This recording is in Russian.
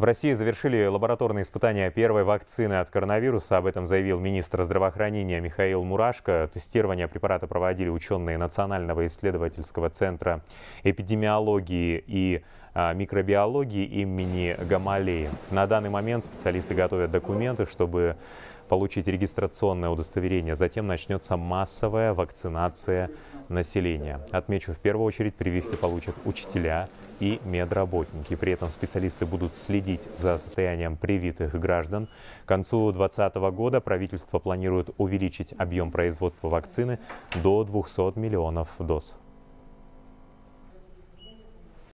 В России завершили лабораторные испытания первой вакцины от коронавируса. Об этом заявил министр здравоохранения Михаил Мурашко. Тестирование препарата проводили ученые Национального исследовательского центра эпидемиологии и а, микробиологии имени Гамалеи. На данный момент специалисты готовят документы, чтобы получить регистрационное удостоверение. Затем начнется массовая вакцинация населения. Отмечу, в первую очередь прививки получат учителя и медработники. При этом специалисты будут следить за состоянием привитых граждан. К концу 2020 года правительство планирует увеличить объем производства вакцины до 200 миллионов доз.